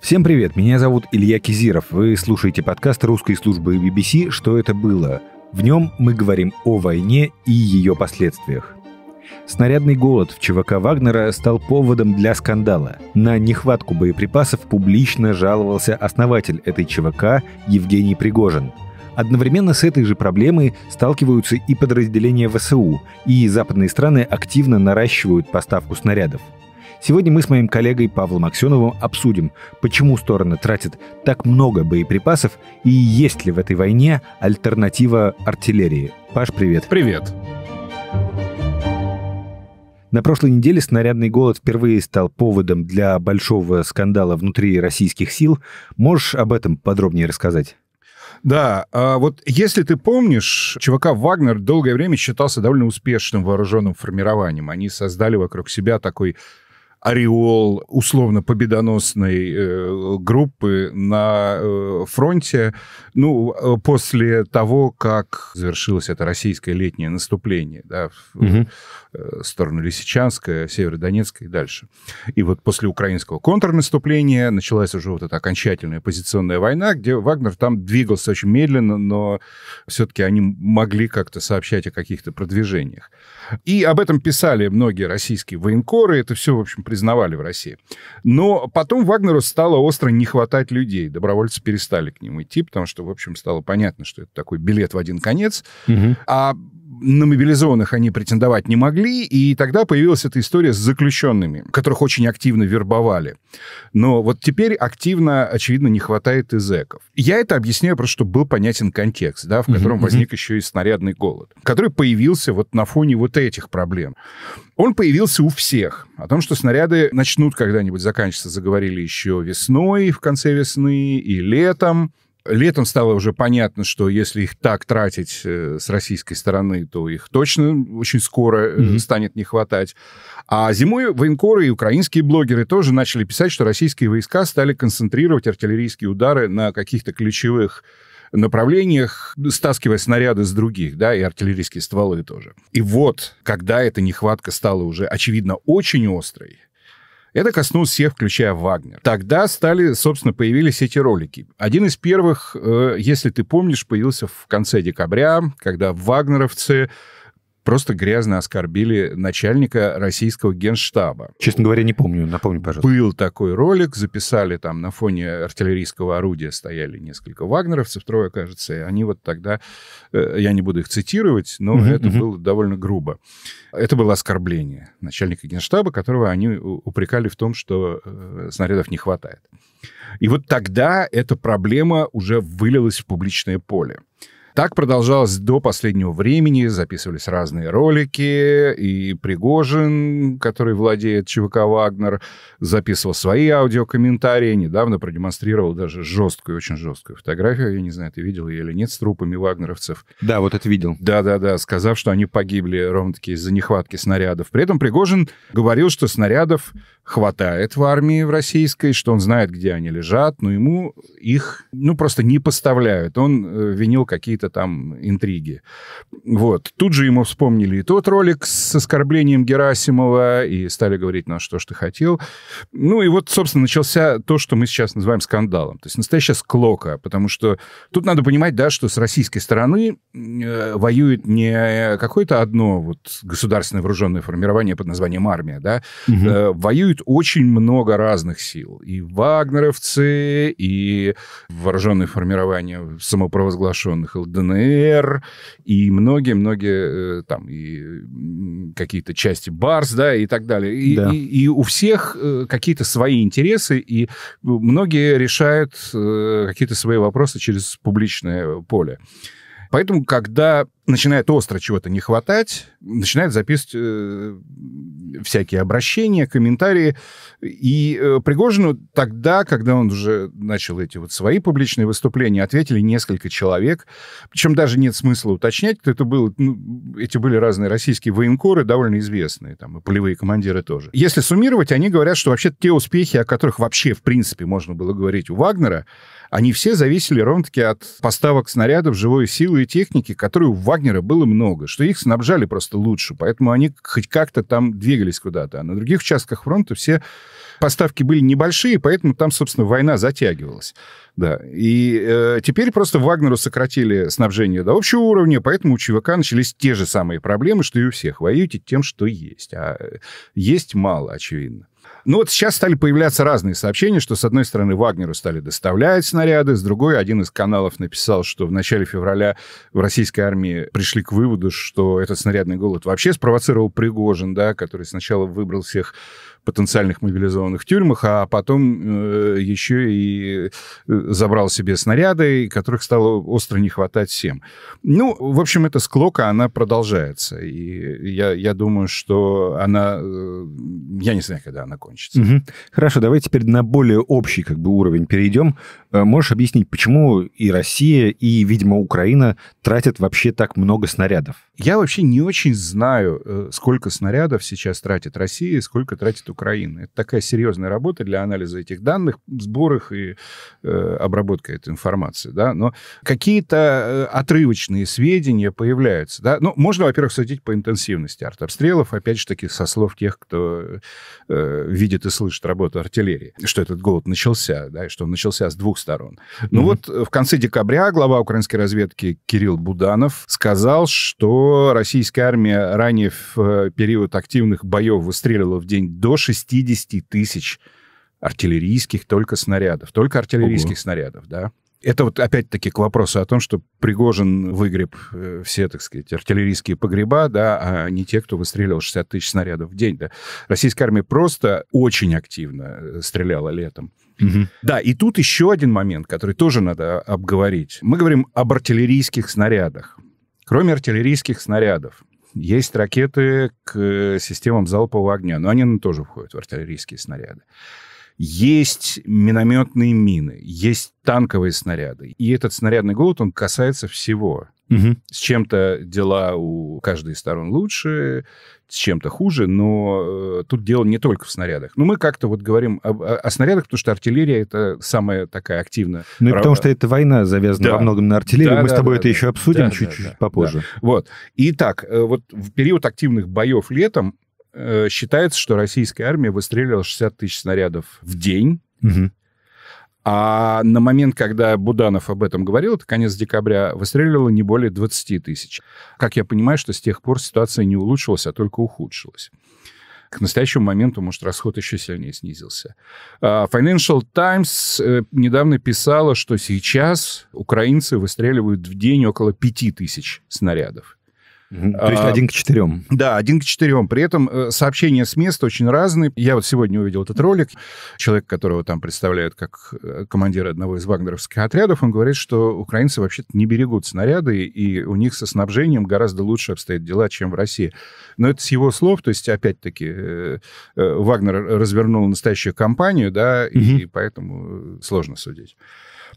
Всем привет, меня зовут Илья Кизиров. Вы слушаете подкаст русской службы BBC «Что это было?». В нем мы говорим о войне и ее последствиях. Снарядный голод в ЧВК Вагнера стал поводом для скандала. На нехватку боеприпасов публично жаловался основатель этой ЧВК Евгений Пригожин. Одновременно с этой же проблемой сталкиваются и подразделения ВСУ, и западные страны активно наращивают поставку снарядов. Сегодня мы с моим коллегой Павлом Аксеновым обсудим, почему стороны тратят так много боеприпасов и есть ли в этой войне альтернатива артиллерии. Паш, привет. Привет. На прошлой неделе снарядный голод впервые стал поводом для большого скандала внутри российских сил. Можешь об этом подробнее рассказать? Да, а вот если ты помнишь, чувака «Вагнер» долгое время считался довольно успешным вооруженным формированием. Они создали вокруг себя такой ореол условно победоносной э, группы на э, фронте, ну, э, после того, как завершилось это российское летнее наступление, да, угу в э, сторону Лисичанска, Северодонецка и дальше. И вот после украинского контрнаступления началась уже вот эта окончательная позиционная война, где Вагнер там двигался очень медленно, но все-таки они могли как-то сообщать о каких-то продвижениях. И об этом писали многие российские военкоры, это все, в общем, признавали в России. Но потом Вагнеру стало остро не хватать людей, добровольцы перестали к ним идти, потому что, в общем, стало понятно, что это такой билет в один конец. Угу. А на мобилизованных они претендовать не могли, и тогда появилась эта история с заключенными, которых очень активно вербовали. Но вот теперь активно, очевидно, не хватает и Я это объясняю просто, чтобы был понятен контекст, да, в котором угу, возник угу. еще и снарядный голод, который появился вот на фоне вот этих проблем. Он появился у всех. О том, что снаряды начнут когда-нибудь заканчиваться, заговорили еще весной, в конце весны и летом. Летом стало уже понятно, что если их так тратить э, с российской стороны, то их точно очень скоро mm-hmm. станет не хватать. А зимой военкоры и украинские блогеры тоже начали писать, что российские войска стали концентрировать артиллерийские удары на каких-то ключевых направлениях, стаскивая снаряды с других, да, и артиллерийские стволы тоже. И вот, когда эта нехватка стала уже, очевидно, очень острой, это коснулось всех, включая Вагнер. Тогда стали, собственно, появились эти ролики. Один из первых, э, если ты помнишь, появился в конце декабря, когда вагнеровцы просто грязно оскорбили начальника российского генштаба. Честно говоря, не помню, напомни, пожалуйста. Был такой ролик, записали там на фоне артиллерийского орудия стояли несколько вагнеровцев, трое, кажется, и они вот тогда, э, я не буду их цитировать, но это было довольно грубо. Это было оскорбление начальника генштаба, которого они упрекали в том, что э, снарядов не хватает. И вот тогда эта проблема уже вылилась в публичное поле. Так продолжалось до последнего времени, записывались разные ролики, и Пригожин, который владеет ЧВК «Вагнер», записывал свои аудиокомментарии, недавно продемонстрировал даже жесткую, очень жесткую фотографию, я не знаю, ты видел ее или нет, с трупами вагнеровцев. Да, вот это видел. Да-да-да, сказав, что они погибли ровно-таки из-за нехватки снарядов. При этом Пригожин говорил, что снарядов хватает в армии в российской, что он знает, где они лежат, но ему их, ну, просто не поставляют. Он э, винил какие-то там интриги. Вот. Тут же ему вспомнили и тот ролик с оскорблением Герасимова, и стали говорить, на ну, а что ж ты хотел. Ну, и вот, собственно, начался то, что мы сейчас называем скандалом. То есть настоящая склока, потому что тут надо понимать, да, что с российской стороны э, воюет не какое-то одно вот государственное вооруженное формирование под названием армия, да, угу. э, воюют очень много разных сил. И вагнеровцы, и вооруженные формирования самопровозглашенных ЛДНР, и многие-многие э, там и какие-то части БАРС, да, и так далее. И, да. и, и у всех э, какие-то свои интересы, и многие решают э, какие-то свои вопросы через публичное поле. Поэтому, когда начинает остро чего-то не хватать, начинает записывать э, всякие обращения, комментарии. И э, Пригожину тогда, когда он уже начал эти вот свои публичные выступления, ответили несколько человек. Причем даже нет смысла уточнять, кто это был. Ну, эти были разные российские военкоры, довольно известные, там, и полевые командиры тоже. Если суммировать, они говорят, что вообще те успехи, о которых вообще, в принципе, можно было говорить у Вагнера, они все зависели ровно-таки от поставок снарядов, живой силы и техники, которую Вагнер Вагнера было много, что их снабжали просто лучше, поэтому они хоть как-то там двигались куда-то. А на других участках фронта все поставки были небольшие, поэтому там, собственно, война затягивалась. Да. И э, теперь просто Вагнеру сократили снабжение до общего уровня, поэтому у ЧВК начались те же самые проблемы, что и у всех. Воюйте тем, что есть. А э, есть мало, очевидно. Ну вот сейчас стали появляться разные сообщения, что с одной стороны Вагнеру стали доставлять снаряды, с другой один из каналов написал, что в начале февраля в российской армии пришли к выводу, что этот снарядный голод вообще спровоцировал Пригожин, да, который сначала выбрал всех потенциальных мобилизованных в тюрьмах, а потом э, еще и э, забрал себе снаряды, которых стало остро не хватать всем. Ну, в общем, эта склока, она продолжается. И я, я думаю, что она... Э, я не знаю, когда она кончится. Угу. Хорошо, давай теперь на более общий как бы уровень перейдем. Э, можешь объяснить, почему и Россия, и, видимо, Украина тратят вообще так много снарядов? Я вообще не очень знаю, э, сколько снарядов сейчас тратит Россия, сколько тратит Украина. Это такая серьезная работа для анализа этих данных, сбор их и э, обработка этой информации. Да? Но какие-то э, отрывочные сведения появляются. Да? Ну, можно, во-первых, судить по интенсивности артобстрелов, опять же таки, со слов тех, кто э, видит и слышит работу артиллерии, что этот голод начался, да, и что он начался с двух сторон. Mm-hmm. Ну вот э, в конце декабря глава украинской разведки Кирилл Буданов сказал, что российская армия ранее в э, период активных боев выстрелила в день до 60 тысяч артиллерийских только снарядов. Только артиллерийских Ого. снарядов, да. Это вот опять-таки к вопросу о том, что Пригожин выгреб э, все, так сказать, артиллерийские погреба, да, а не те, кто выстреливал 60 тысяч снарядов в день. Да. Российская армия просто очень активно э, стреляла летом. Угу. Да, и тут еще один момент, который тоже надо обговорить. Мы говорим об артиллерийских снарядах. Кроме артиллерийских снарядов, есть ракеты к э, системам залпового огня, но они ну, тоже входят в артиллерийские снаряды. Есть минометные мины, есть танковые снаряды. И этот снарядный голод, он касается всего. Угу. С чем-то дела у каждой из сторон лучше, с чем-то хуже, но э, тут дело не только в снарядах. Ну, мы как-то вот говорим об, о, о снарядах, потому что артиллерия это самая такая активная. Ну, и потому что эта война завязана да. во многом на артиллерии. Да, мы да, с тобой да, это да, еще обсудим да, чуть-чуть да, попозже. Да. Вот. Итак, э, вот в период активных боев летом э, считается, что российская армия выстрелила 60 тысяч снарядов в день. Угу. А на момент, когда Буданов об этом говорил, это конец декабря, выстрелило не более 20 тысяч. Как я понимаю, что с тех пор ситуация не улучшилась, а только ухудшилась к настоящему моменту, может, расход еще сильнее снизился. А Financial Times э, недавно писала, что сейчас украинцы выстреливают в день около тысяч снарядов. То есть а, один к четырем. Да, один к четырем. При этом э, сообщения с места очень разные. Я вот сегодня увидел этот ролик. Человек, которого там представляют как э, командира одного из вагнеровских отрядов, он говорит, что украинцы вообще-то не берегут снаряды, и у них со снабжением гораздо лучше обстоят дела, чем в России. Но это с его слов. То есть, опять-таки, э, Вагнер развернул настоящую кампанию, да, угу. и поэтому сложно судить.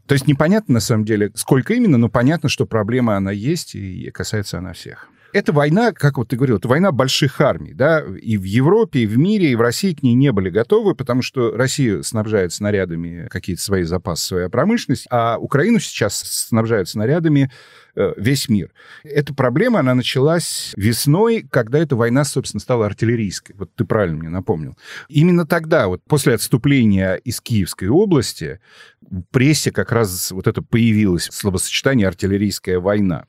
То есть непонятно, на самом деле, сколько именно, но понятно, что проблема она есть, и касается она всех. Это война, как вот ты говорил, это война больших армий, да, и в Европе, и в мире, и в России к ней не были готовы, потому что Россия снабжает снарядами какие-то свои запасы, своя промышленность, а Украину сейчас снабжают снарядами э, весь мир. Эта проблема, она началась весной, когда эта война, собственно, стала артиллерийской. Вот ты правильно мне напомнил. Именно тогда, вот после отступления из Киевской области, в прессе как раз вот это появилось, словосочетание «артиллерийская война».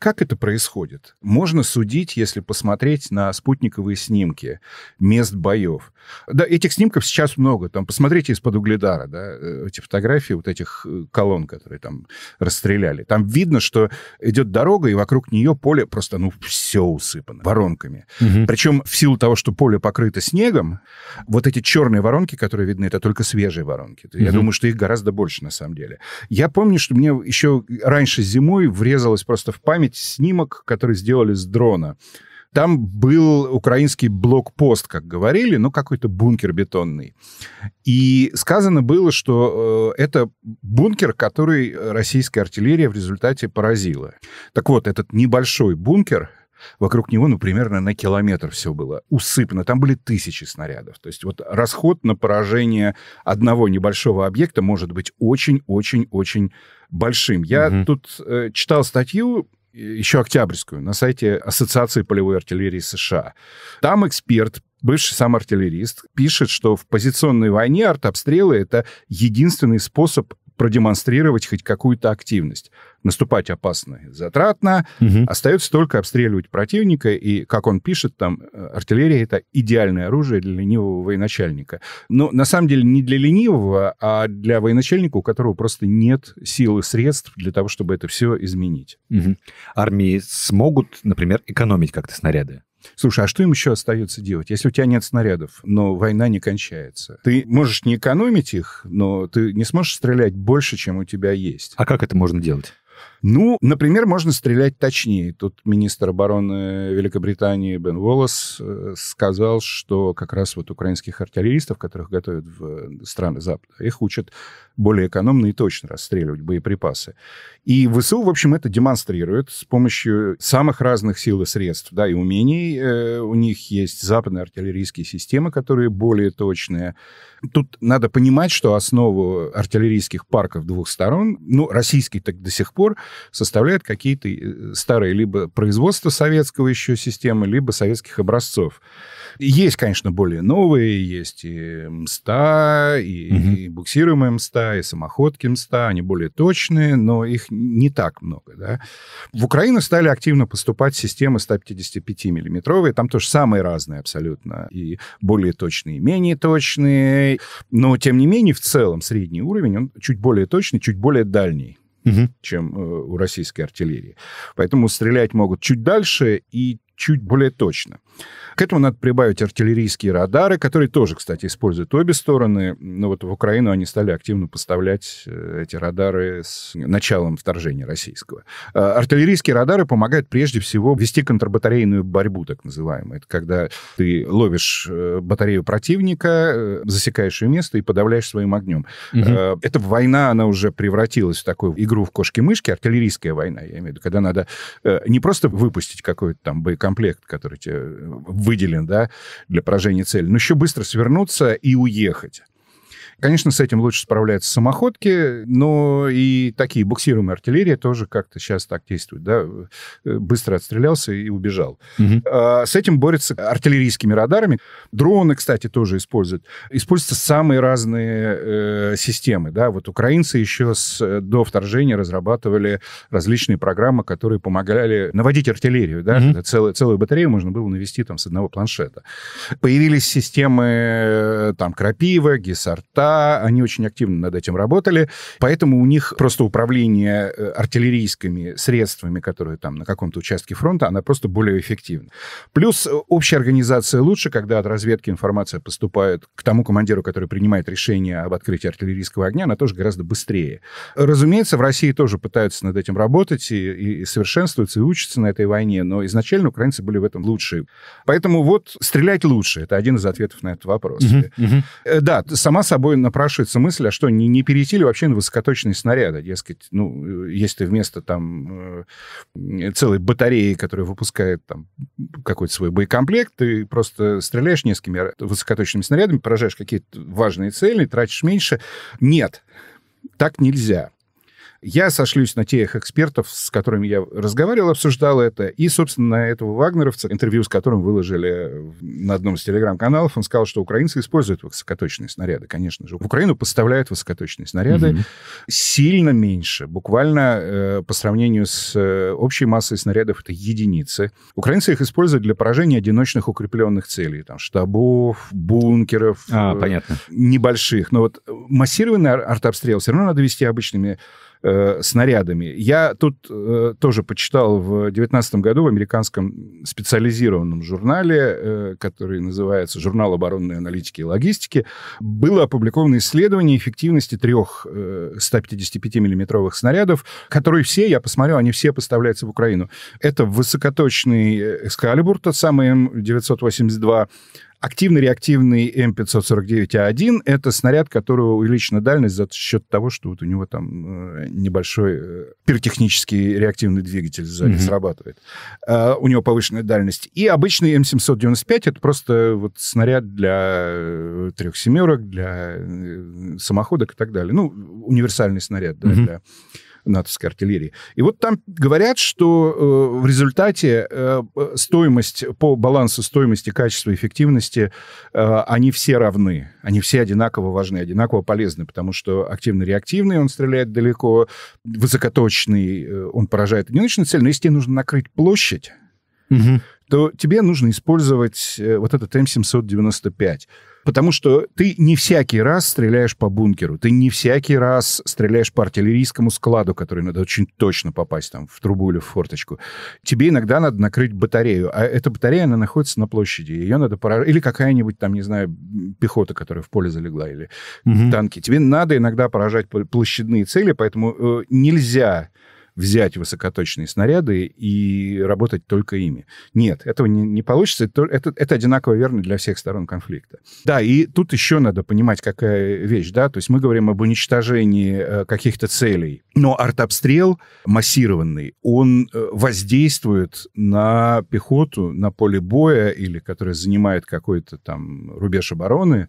Как это происходит? Можно судить, если посмотреть на спутниковые снимки мест боев. Да, этих снимков сейчас много. Там посмотрите из-под угледара, да, э, эти фотографии вот этих э, колонн, которые там расстреляли. Там видно, что идет дорога, и вокруг нее поле просто, ну, все усыпано воронками. Угу. Причем в силу того, что поле покрыто снегом, вот эти черные воронки, которые видны, это только свежие воронки. Угу. Я думаю, что их гораздо больше на самом деле. Я помню, что мне еще раньше зимой врезалось просто в память вспомнить снимок, который сделали с дрона. Там был украинский блокпост, как говорили, ну, какой-то бункер бетонный. И сказано было, что э, это бункер, который российская артиллерия в результате поразила. Так вот, этот небольшой бункер, Вокруг него, ну, примерно на километр все было усыпано. Там были тысячи снарядов. То есть вот расход на поражение одного небольшого объекта может быть очень-очень-очень большим. Я угу. тут э, читал статью, еще октябрьскую, на сайте Ассоциации полевой артиллерии США. Там эксперт, бывший сам артиллерист, пишет, что в позиционной войне артобстрелы — это единственный способ продемонстрировать хоть какую-то активность. Наступать опасно и затратно. Угу. Остается только обстреливать противника. И, как он пишет, там э, артиллерия — это идеальное оружие для ленивого военачальника. Но на самом деле не для ленивого, а для военачальника, у которого просто нет сил и средств для того, чтобы это все изменить. Угу. Армии смогут, например, экономить как-то снаряды? Слушай, а что им еще остается делать? Если у тебя нет снарядов, но война не кончается, ты можешь не экономить их, но ты не сможешь стрелять больше, чем у тебя есть. А как это можно делать? Ну, например, можно стрелять точнее. Тут министр обороны Великобритании Бен Уоллес э, сказал, что как раз вот украинских артиллеристов, которых готовят в э, страны Запада, их учат более экономно и точно расстреливать боеприпасы. И ВСУ, в общем, это демонстрирует с помощью самых разных сил и средств, да, и умений. Э, у них есть западные артиллерийские системы, которые более точные. Тут надо понимать, что основу артиллерийских парков двух сторон, ну, российский так до сих пор, составляют какие-то э, старые либо производства советского еще системы, либо советских образцов. Есть, конечно, более новые, есть и МСТА, и, угу. и буксируемые МСТА, и самоходки МСТА, они более точные, но их не так много. Да? В Украину стали активно поступать системы 155 миллиметровые, там тоже самые разные абсолютно, и более точные, и менее точные, но тем не менее в целом средний уровень, он чуть более точный, чуть более дальний угу. чем э, у российской артиллерии. Поэтому стрелять могут чуть дальше и чуть более точно. К этому надо прибавить артиллерийские радары, которые тоже, кстати, используют обе стороны. Но ну, вот в Украину они стали активно поставлять э, эти радары с началом вторжения российского. Э, артиллерийские радары помогают прежде всего вести контрбатарейную борьбу, так называемую. Это когда ты ловишь э, батарею противника, засекаешь ее место и подавляешь своим огнем. Угу. Эта война, она уже превратилась в такую игру в кошки-мышки, артиллерийская война, я имею в виду, когда надо не просто выпустить какой-то там боекомплект, комплект, который тебе э, выделен да, для поражения цели, но еще быстро свернуться и уехать. Конечно, с этим лучше справляются самоходки, но и такие буксируемые артиллерии тоже как-то сейчас так действуют. Да? Э, быстро отстрелялся и убежал. Угу. с этим борются артиллерийскими радарами. Дроны, кстати, тоже используют. Используются самые разные э, системы. Да? Вот украинцы еще с, э, до вторжения разрабатывали различные программы, которые помогали наводить артиллерию. Да? Угу. Целую, целую батарею можно было навести там, с одного планшета. Появились системы э, там, крапива, гесарта, они очень активно над этим работали, поэтому у них просто управление э, артиллерийскими средствами, которые там на каком-то участке фронта, она просто более эффективна. Плюс э, общая организация лучше, когда от разведки информация поступает к тому командиру, который принимает решение об открытии артиллерийского огня, она тоже гораздо быстрее. Разумеется, в России тоже пытаются над этим работать и, и совершенствуются, и учатся на этой войне, но изначально украинцы были в этом лучше, Поэтому вот стрелять лучше, это один из ответов на этот вопрос. Угу, угу. Да, сама собой напрашивается мысль, а что, не, не перейти ли вообще на высокоточные снаряды, дескать, ну, э, если ты вместо там э, целой батареи, которая выпускает там какой-то свой боекомплект, ты просто стреляешь несколькими высокоточными снарядами, поражаешь какие-то важные цели, тратишь меньше. Нет, так нельзя. Я сошлюсь на тех экспертов, с которыми я разговаривал, обсуждал это, и, собственно, на этого вагнеровца, интервью с которым выложили на одном из телеграм-каналов, он сказал, что украинцы используют высокоточные снаряды, конечно же. В Украину поставляют высокоточные снаряды mm сильно меньше, буквально э, по сравнению с э, общей массой снарядов это единицы. Украинцы их используют для поражения одиночных укрепленных целей, там, штабов, бункеров. А, э, Небольших. Но вот массированный артобстрел все равно надо вести обычными э, снарядами. Я тут э, тоже почитал в 2019 году в американском специализированном журнале, э, который называется «Журнал оборонной аналитики и логистики», было опубликовано исследование эффективности трех э, 155-миллиметровых снарядов, которые все, я посмотрел, они все поставляются в Украину. Это высокоточный э, «Экскалибур», тот самый М982, Активный-реактивный М549А1 — это снаряд, который увеличена дальность за счет того, что вот у него там э, небольшой э, пиротехнический реактивный двигатель сзади mm-hmm. срабатывает. А, у него повышенная дальность. И обычный М795 — это просто вот снаряд для э, трех семерок, для самоходок и так далее. Ну, универсальный снаряд да, mm-hmm. для натовской артиллерии. И вот там говорят, что э, в результате э, э, стоимость, по балансу стоимости, качества, эффективности, э, они все равны, они все одинаково важны, одинаково полезны, потому что активно-реактивный, он стреляет далеко, высокоточный, э, он поражает одиночную цель, но если тебе нужно накрыть площадь, Угу то тебе нужно использовать э, вот этот М795. Потому что ты не всякий раз стреляешь по бункеру, ты не всякий раз стреляешь по артиллерийскому складу, который надо очень точно попасть там в трубу или в форточку. Тебе иногда надо накрыть батарею, а эта батарея, она находится на площади, ее надо поражать. Или какая-нибудь там, не знаю, пехота, которая в поле залегла, или угу. танки. Тебе надо иногда поражать площадные цели, поэтому э, нельзя взять высокоточные снаряды и работать только ими. Нет, этого не, не получится. Это, это, это одинаково верно для всех сторон конфликта. Да, и тут еще надо понимать, какая вещь, да, то есть мы говорим об уничтожении э, каких-то целей, но артобстрел массированный, он э, воздействует на пехоту, на поле боя или которая занимает какой-то там рубеж обороны,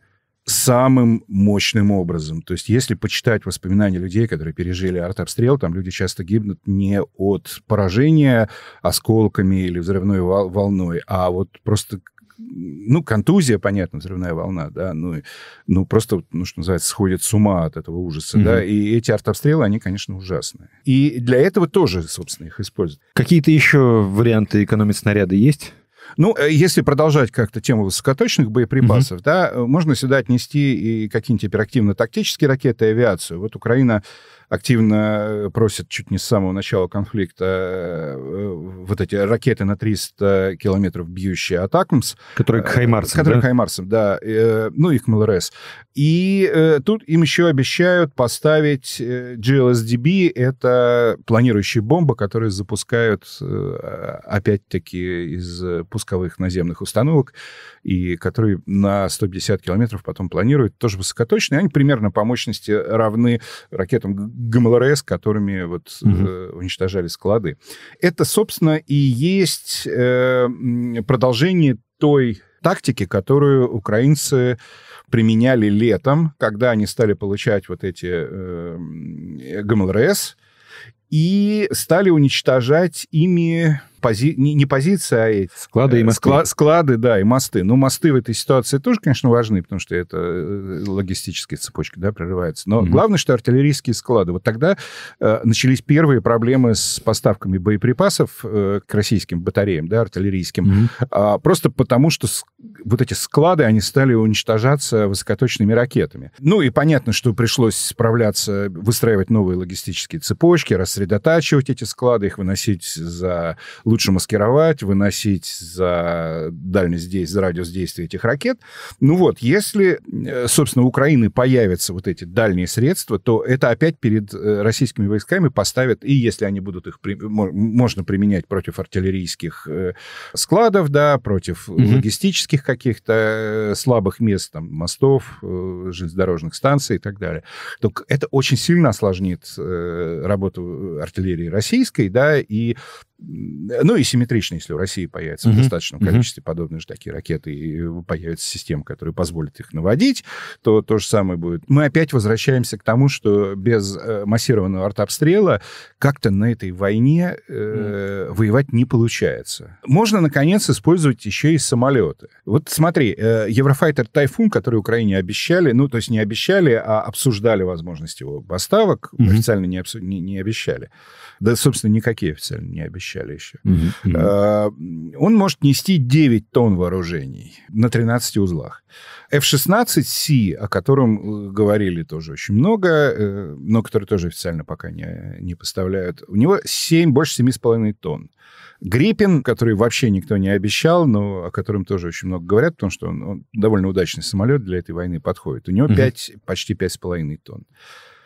самым мощным образом. То есть если почитать воспоминания людей, которые пережили артобстрел, там люди часто гибнут не от поражения осколками или взрывной волной, а вот просто ну, контузия, понятно, взрывная волна, да, ну, ну просто, ну, что называется, сходит с ума от этого ужаса, угу. да, и эти артобстрелы, они, конечно, ужасные. И для этого тоже, собственно, их используют. Какие-то еще варианты экономить снаряды есть? Ну, э, если продолжать как-то тему высокоточных боеприпасов, угу. да, э, можно сюда отнести и какие-нибудь оперативно-тактические ракеты, и авиацию. Вот Украина активно э, просят чуть не с самого начала конфликта э, вот эти ракеты на 300 километров бьющие от Которые к э, Хаймарсам, Которые да? к Хаймарсам, да. Ну и к МЛРС. И тут им еще обещают поставить GLSDB. Это планирующие бомбы, которые запускают опять-таки из пусковых наземных установок и которые на 150 километров потом планируют. Тоже высокоточные. Они примерно по мощности равны ракетам ГМЛРС, которыми вот угу. э, уничтожали склады. Это, собственно, и есть э, продолжение той тактики, которую украинцы применяли летом, когда они стали получать вот эти э, эм, ГМЛРС и стали уничтожать ими пози... не, не позиция, а эти... Склады и э, мосты. Скла... Склады, да, и мосты. Но ну, мосты в этой ситуации тоже, конечно, важны, потому что это э, логистические цепочки, да, прерываются. Но угу. главное, что артиллерийские склады. Вот тогда э, начались первые проблемы с поставками боеприпасов э, к российским батареям, да, артиллерийским. Угу. А, просто потому, что с... вот эти склады, они стали уничтожаться высокоточными ракетами. Ну и понятно, что пришлось справляться, выстраивать новые логистические цепочки, рассредотачивать эти склады, их выносить за лучше маскировать, выносить за дальность здесь, за радиус действия этих ракет. Ну вот, если, э, собственно, у Украины появятся вот эти дальние средства, то это опять перед э, российскими войсками поставят, и если они будут их, при... можно применять против артиллерийских э, складов, да, против угу. логистических каких-то слабых мест, там, мостов, железнодорожных станций и так далее, то это очень сильно осложнит работу артиллерии российской, да, и ну и симметрично, если у России появится mm-hmm. в достаточном количестве mm-hmm. подобные же такие ракеты, и появится система, которая позволит их наводить, то то же самое будет. Мы опять возвращаемся к тому, что без э, массированного артобстрела как-то на этой войне э, mm-hmm. воевать не получается. Можно, наконец, использовать еще и самолеты. Вот смотри, э, Еврофайтер Тайфун, который Украине обещали, ну то есть не обещали, а обсуждали возможность его поставок, mm-hmm. официально не, обсу- не, не обещали. Да, собственно, никакие официально не обещали обещали еще. Угу, угу. А, он может нести 9 тонн вооружений на 13 узлах. F-16C, о котором э, говорили тоже очень много, э, но который тоже официально пока не, не поставляют, у него 7, больше 7,5 тонн. Гриппин, который вообще никто не обещал, но о котором тоже очень много говорят, потому что он, он довольно удачный самолет для этой войны подходит. У него угу. 5, почти 5,5 тонн.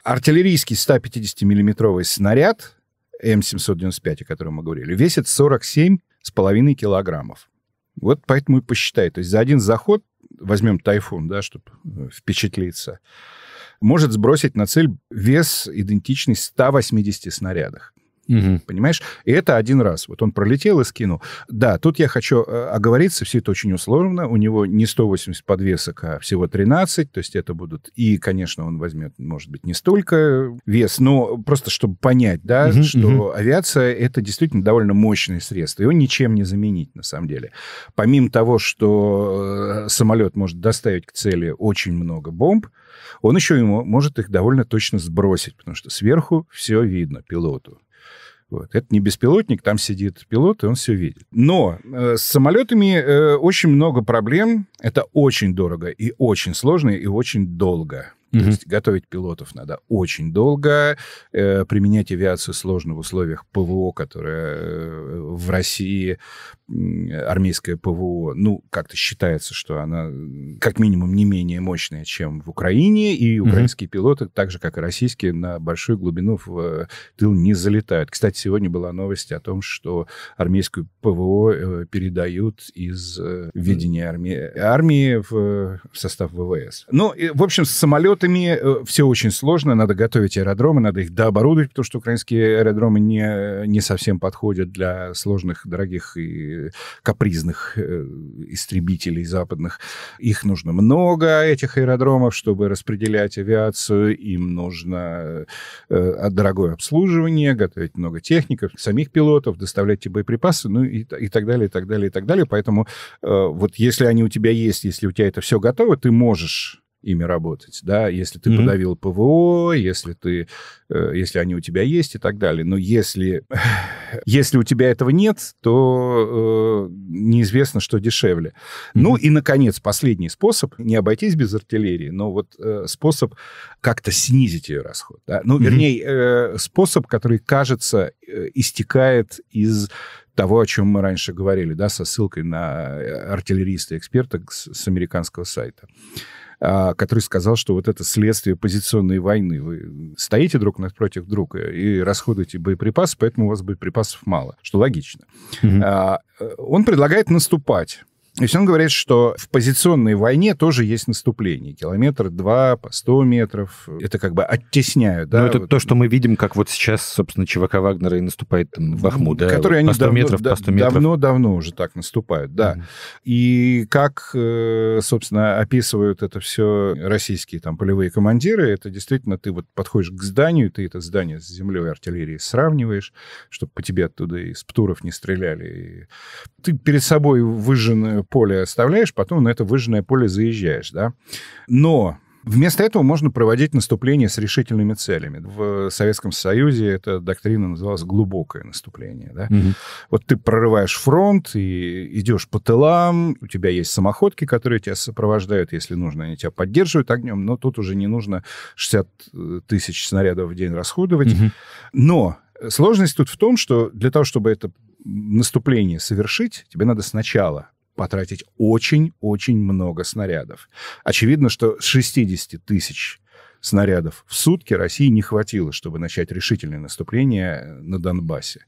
Артиллерийский 150-миллиметровый снаряд М795, о котором мы говорили, весит 47,5 килограммов. Вот поэтому и посчитай. То есть за один заход, возьмем тайфун, да, чтобы э, впечатлиться, может сбросить на цель вес, идентичный 180 снарядах. Угу. Понимаешь? И это один раз. Вот он пролетел и скинул. Да, тут я хочу э, оговориться, все это очень условно. У него не 180 подвесок, а всего 13. То есть это будут... И, конечно, он возьмет, может быть, не столько э, вес, но просто чтобы понять, да, угу, что угу. авиация — это действительно довольно мощное средство. Его ничем не заменить, на самом деле. Помимо того, что э, самолет может доставить к цели очень много бомб, он еще ему может их довольно точно сбросить, потому что сверху все видно пилоту. Вот. Это не беспилотник, там сидит пилот, и он все видит. Но э, с самолетами э, очень много проблем. Это очень дорого и очень сложно, и очень долго mm То есть готовить пилотов надо очень долго, э, применять авиацию сложно в условиях ПВО, которое э, в России э, армейское ПВО, ну, как-то считается, что она как минимум не менее мощная, чем в Украине, и украинские mm пилоты, так же, как и российские, на большую глубину в э, тыл не залетают. Кстати, сегодня была новость о том, что армейскую ПВО э, передают из ведения армии, армии в состав ВВС. Ну, и, в общем, самолеты ракетами э, все очень сложно, надо готовить аэродромы, надо их дооборудовать, потому что украинские аэродромы не, не совсем подходят для сложных, дорогих и капризных э, истребителей западных. Их нужно много, этих аэродромов, чтобы распределять авиацию, им нужно э, дорогое обслуживание, готовить много техников, самих пилотов, доставлять тебе боеприпасы, ну и, и так далее, и так далее, и так далее. Поэтому вот если они у тебя есть, если у тебя это все готово, ты можешь ими работать, да, если ты mm-hmm. подавил ПВО, если ты, э, если они у тебя есть и так далее. Но если, если у тебя этого нет, то э, неизвестно, что дешевле. Mm-hmm. Ну и, наконец, последний способ, не обойтись без артиллерии, но вот э, способ как-то снизить ее расход. Да? Ну, mm-hmm. вернее, э, способ, который, кажется, э, истекает из того, о чем мы раньше говорили, да, со ссылкой на э, артиллериста-эксперта с, с американского сайта. А, который сказал, что вот это следствие позиционной войны. Вы стоите друг напротив друга и расходуете боеприпасы, поэтому у вас боеприпасов мало, что логично. Угу. Он предлагает наступать то есть он говорит, что в позиционной войне тоже есть наступление. Километр, два, по 100 метров. Это как бы оттесняют. Да, Но ну, это вот. то, что мы видим, как вот сейчас, собственно, ЧВК Вагнера и наступает там Бахмут. Да, которые вот, они по 100 давно, метров, по 100 метров. Давно-давно уже так наступают, да. Mm-hmm. И как, э, собственно, описывают это все российские там полевые командиры, это действительно ты вот подходишь к зданию, ты это здание с землей артиллерии сравниваешь, чтобы по тебе оттуда из птуров не стреляли. Ты перед собой выжженную поле оставляешь, потом на это выжженное поле заезжаешь, да. Но Вместо этого можно проводить наступление с решительными целями. В Советском Союзе эта доктрина называлась глубокое наступление. Да? Угу. Вот ты прорываешь фронт и идешь по тылам, у тебя есть самоходки, которые тебя сопровождают, если нужно, они тебя поддерживают огнем, но тут уже не нужно 60 э, тысяч снарядов в день расходовать. Угу. Но сложность тут в том, что для того, чтобы это наступление совершить, тебе надо сначала потратить очень-очень много снарядов. Очевидно, что 60 тысяч снарядов в сутки России не хватило, чтобы начать решительное наступление на Донбассе.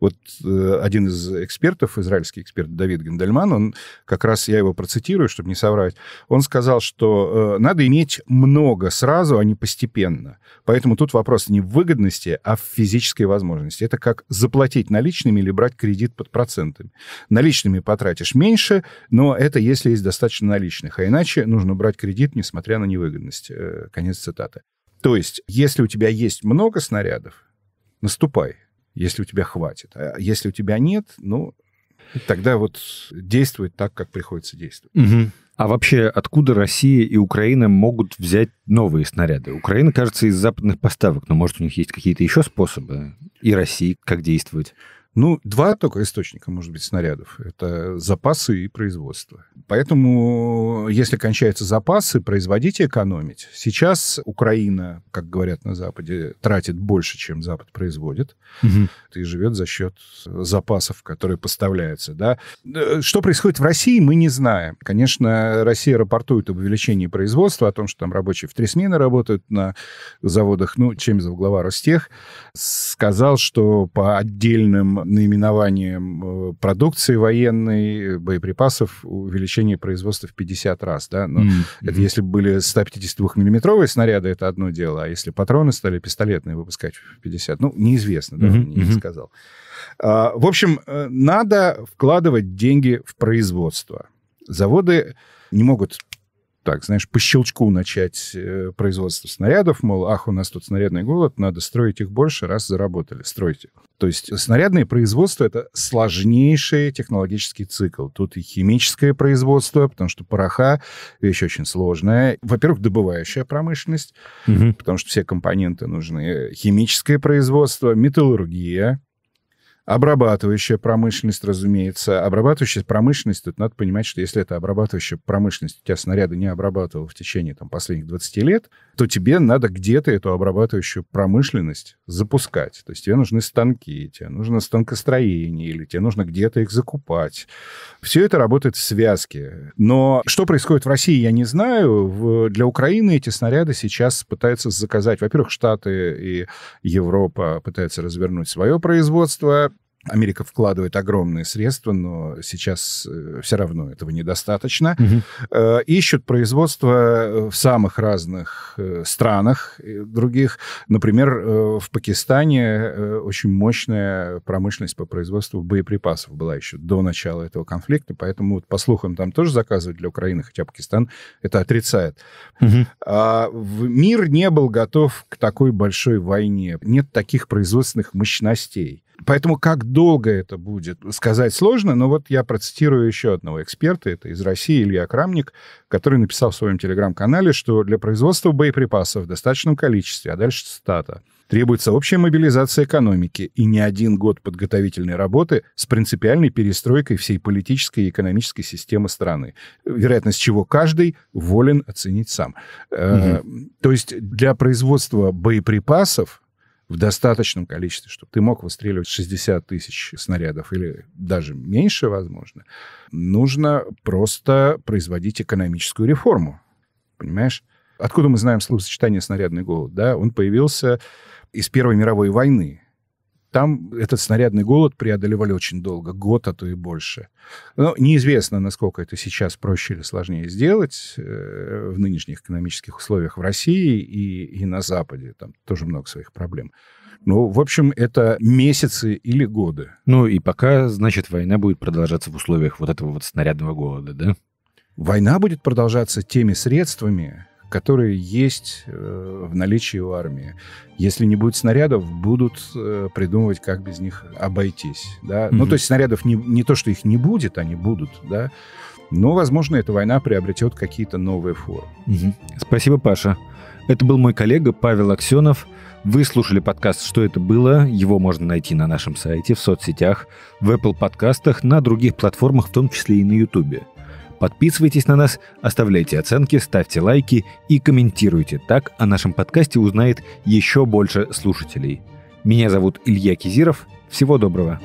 Вот э, один из экспертов, израильский эксперт Давид Гендельман, он как раз, я его процитирую, чтобы не соврать, он сказал, что э, надо иметь много сразу, а не постепенно. Поэтому тут вопрос не в выгодности, а в физической возможности. Это как заплатить наличными или брать кредит под процентами. Наличными потратишь меньше, но это если есть достаточно наличных, а иначе нужно брать кредит, несмотря на невыгодность. Э, конец цитаты. То есть, если у тебя есть много снарядов, наступай, если у тебя хватит. А если у тебя нет, ну, тогда вот действует так, как приходится действовать. Угу. А вообще, откуда Россия и Украина могут взять новые снаряды? Украина, кажется, из западных поставок, но, может, у них есть какие-то еще способы? И России как действовать? Ну, два только источника, может быть, снарядов. Это запасы и производство. Поэтому, если кончаются запасы, производить и экономить. Сейчас Украина, как говорят на Западе, тратит больше, чем Запад производит. Угу. И живет за счет запасов, которые поставляются. Да? Э, что происходит в России, мы не знаем. Конечно, Россия рапортует об увеличении производства, о том, что там рабочие в три смены работают на заводах. Ну, чем глава Ростех сказал, что по отдельным наименованием э, продукции военной, э, боеприпасов, увеличение производства в 50 раз. Да? Но ну, mm-hmm. Это если были 152-миллиметровые снаряды, это одно дело, а если патроны стали пистолетные выпускать в 50, ну, неизвестно, да, mm-hmm. не mm-hmm. сказал. А, в общем, э, надо вкладывать деньги в производство. Заводы не могут так, знаешь, по щелчку начать э, производство снарядов, мол, ах, у нас тут снарядный голод, надо строить их больше, раз заработали, стройте. То есть снарядное производство — это сложнейший технологический цикл. Тут и химическое производство, потому что пороха — вещь очень сложная. Во-первых, добывающая промышленность, угу. потому что все компоненты нужны. Химическое производство, металлургия, Обрабатывающая промышленность, разумеется. Обрабатывающая промышленность, тут надо понимать, что если это обрабатывающая промышленность, у тебя снаряды не обрабатывал в течение там, последних 20 лет, то тебе надо где-то эту обрабатывающую промышленность запускать. То есть тебе нужны станки, тебе нужно станкостроение, или тебе нужно где-то их закупать. Все это работает в связке. Но что происходит в России, я не знаю. В... Для Украины эти снаряды сейчас пытаются заказать. Во-первых, Штаты и Европа пытаются развернуть свое производство, Америка вкладывает огромные средства, но сейчас э, все равно этого недостаточно. Угу. Ищут производство э, в самых разных странах других. Например, в Пакистане очень мощная промышленность по производству боеприпасов была еще до начала этого конфликта, поэтому, по слухам, там тоже заказывают для Украины, хотя Пакистан это отрицает. Угу. А мир не был готов к такой большой войне. Нет таких производственных мощностей. Поэтому как долго это будет, сказать сложно, но вот я процитирую еще одного эксперта, это из России Илья Крамник, который написал в своем телеграм-канале, что для производства боеприпасов в достаточном количестве, а дальше цитата, требуется общая мобилизация экономики и не один год подготовительной работы с принципиальной перестройкой всей политической и экономической системы страны, вероятность чего каждый волен оценить сам. Угу. То есть для производства боеприпасов в достаточном количестве, чтобы ты мог выстреливать 60 тысяч снарядов или даже меньше, возможно, нужно просто производить экономическую реформу. Понимаешь? Откуда мы знаем словосочетание «снарядный голод»? Да? Он появился из Первой мировой войны. Там этот снарядный голод преодолевали очень долго, год, а то и больше. Но неизвестно, насколько это сейчас проще или сложнее сделать э, в нынешних экономических условиях в России и, и на Западе. Там тоже много своих проблем. Ну, в общем, это месяцы или годы. Ну и пока, значит, война будет продолжаться в условиях вот этого вот снарядного голода, да? Война будет продолжаться теми средствами, которые есть э, в наличии у армии. Если не будет снарядов, будут э, придумывать, как без них обойтись. Да? Mm-hmm. Ну, то есть снарядов не, не то, что их не будет, они будут, да. Но, возможно, эта война приобретет какие-то новые формы. Mm-hmm. Спасибо, Паша. Это был мой коллега Павел Аксенов. Вы слушали подкаст «Что это было?». Его можно найти на нашем сайте, в соцсетях, в Apple подкастах, на других платформах, в том числе и на YouTube. Подписывайтесь на нас, оставляйте оценки, ставьте лайки и комментируйте. Так о нашем подкасте узнает еще больше слушателей. Меня зовут Илья Кизиров. Всего доброго.